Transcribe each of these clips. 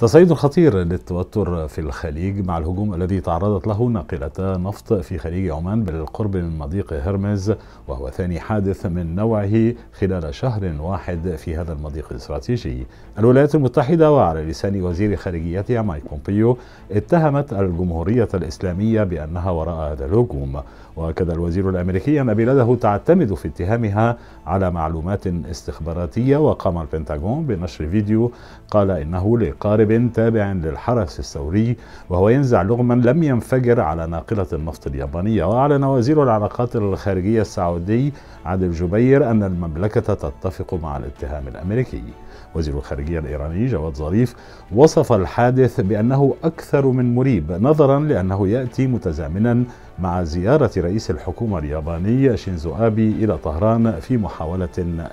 تصعيد خطير للتوتر في الخليج مع الهجوم الذي تعرضت له ناقلتا نفط في خليج عمان بالقرب من مضيق هرمز وهو ثاني حادث من نوعه خلال شهر واحد في هذا المضيق الاستراتيجي. الولايات المتحدة وعلى لسان وزير خارجيتها مايك بومبيو اتهمت الجمهورية الإسلامية بأنها وراء هذا الهجوم وأكد الوزير الأمريكي أن بلاده تعتمد في اتهامها على معلومات استخباراتية وقام البنتاغون بنشر فيديو قال إنه لقارب مركب تابع للحرس الثوري وهو ينزع لغما لم ينفجر على ناقلة النفط اليابانية وأعلن وزير العلاقات الخارجية السعودي عادل جبير أن المملكة تتفق مع الاتهام الأمريكي وزير الخارجية الإيراني جواد ظريف وصف الحادث بأنه أكثر من مريب نظرا لأنه يأتي متزامنا مع زيارة رئيس الحكومة الياباني شينزو آبي إلى طهران في محاولة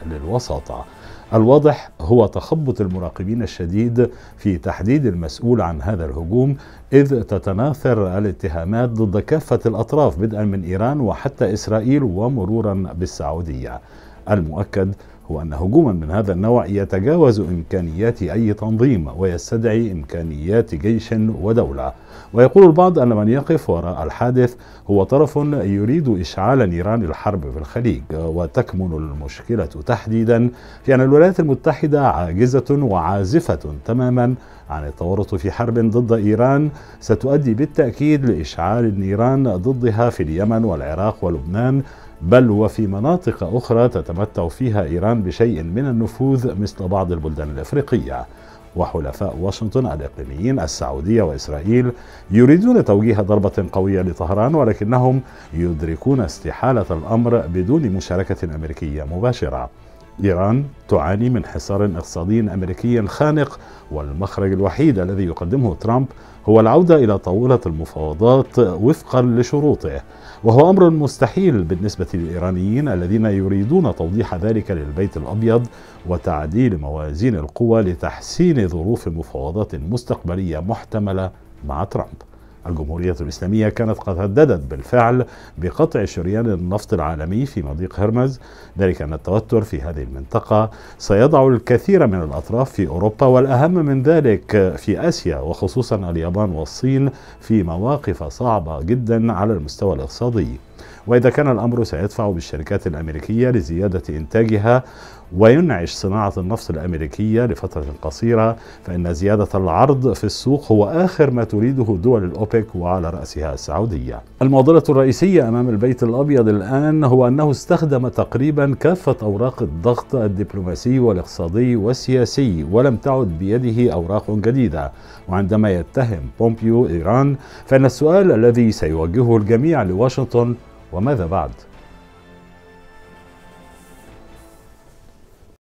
للوساطة الواضح هو تخبط المراقبين الشديد في تحديد المسؤول عن هذا الهجوم إذ تتناثر الاتهامات ضد كافة الأطراف بدءا من إيران وحتى إسرائيل ومرورا بالسعودية المؤكد هو أن هجوما من هذا النوع يتجاوز إمكانيات أي تنظيم ويستدعي إمكانيات جيش ودولة ويقول البعض أن من يقف وراء الحادث هو طرف يريد إشعال نيران الحرب في الخليج وتكمن المشكلة تحديدا في أن الولايات المتحدة عاجزة وعازفة تماما عن التورط في حرب ضد إيران ستؤدي بالتأكيد لإشعال النيران ضدها في اليمن والعراق ولبنان بل وفي مناطق أخرى تتمتع فيها إيران بشيء من النفوذ مثل بعض البلدان الأفريقية وحلفاء واشنطن الإقليميين السعودية وإسرائيل يريدون توجيه ضربة قوية لطهران ولكنهم يدركون استحالة الأمر بدون مشاركة أمريكية مباشرة إيران تعاني من حصار اقتصادي أمريكي خانق والمخرج الوحيد الذي يقدمه ترامب هو العودة إلى طاولة المفاوضات وفقا لشروطه وهو أمر مستحيل بالنسبة للإيرانيين الذين يريدون توضيح ذلك للبيت الأبيض وتعديل موازين القوى لتحسين ظروف مفاوضات مستقبلية محتملة مع ترامب الجمهورية الإسلامية كانت قد هددت بالفعل بقطع شريان النفط العالمي في مضيق هرمز ذلك أن التوتر في هذه المنطقة سيضع الكثير من الأطراف في أوروبا والأهم من ذلك في آسيا وخصوصا اليابان والصين في مواقف صعبة جدا على المستوى الاقتصادي وإذا كان الأمر سيدفع بالشركات الأمريكية لزيادة إنتاجها وينعش صناعة النفط الأمريكية لفترة قصيرة فإن زيادة العرض في السوق هو آخر ما تريده دول الأوبك وعلى رأسها السعودية المعضلة الرئيسية أمام البيت الأبيض الآن هو أنه استخدم تقريبا كافة أوراق الضغط الدبلوماسي والاقتصادي والسياسي ولم تعد بيده أوراق جديدة وعندما يتهم بومبيو إيران فإن السؤال الذي سيوجهه الجميع لواشنطن وماذا بعد؟